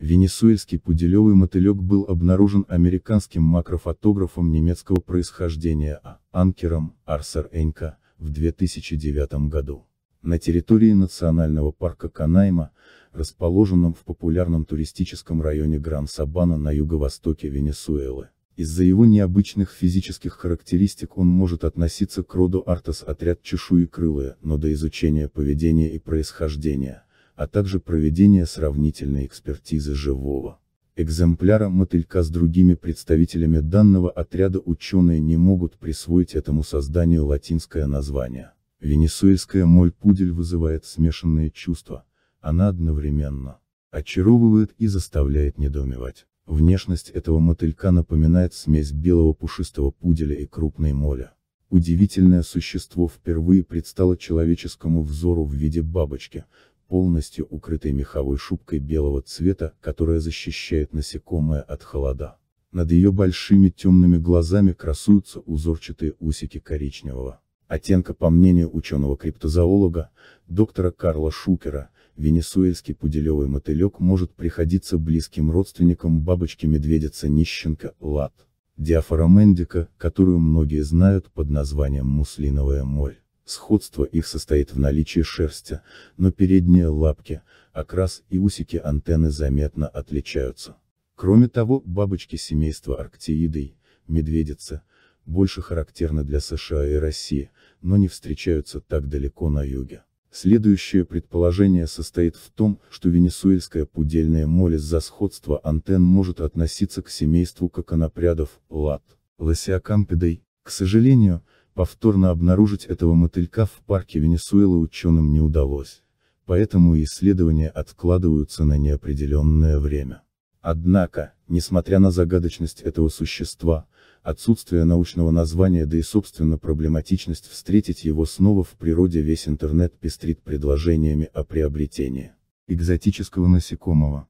Венесуэльский пуделевый мотылек был обнаружен американским макрофотографом немецкого происхождения а. Анкером Арсер Энька в 2009 году. На территории национального парка Канайма, расположенном в популярном туристическом районе Гран-Сабана на юго-востоке Венесуэлы. Из-за его необычных физических характеристик он может относиться к роду Артас отряд чешуекрылые, но до изучения поведения и происхождения а также проведение сравнительной экспертизы живого экземпляра мотылька с другими представителями данного отряда ученые не могут присвоить этому созданию латинское название. Венесуэльская моль-пудель вызывает смешанные чувства, она одновременно очаровывает и заставляет недоумевать. Внешность этого мотылька напоминает смесь белого пушистого пуделя и крупной моля. Удивительное существо впервые предстало человеческому взору в виде бабочки, полностью укрытой меховой шубкой белого цвета, которая защищает насекомое от холода. Над ее большими темными глазами красуются узорчатые усики коричневого оттенка, по мнению ученого-криптозоолога, доктора Карла Шукера, венесуэльский пуделевый мотылек может приходиться близким родственникам бабочки-медведица-нищенка, лад, диафорамендика, которую многие знают под названием муслиновая моль. Сходство их состоит в наличии шерсти, но передние лапки, окрас и усики антенны заметно отличаются. Кроме того, бабочки семейства Арктеидой, медведицы, больше характерны для США и России, но не встречаются так далеко на юге. Следующее предположение состоит в том, что венесуэльская пудельная моль из-за сходства антенн может относиться к семейству коконопрядов, лад, лосиакампидой. К сожалению, Повторно обнаружить этого мотылька в парке Венесуэлы ученым не удалось, поэтому исследования откладываются на неопределенное время. Однако, несмотря на загадочность этого существа, отсутствие научного названия да и собственно проблематичность встретить его снова в природе весь интернет пестрит предложениями о приобретении экзотического насекомого.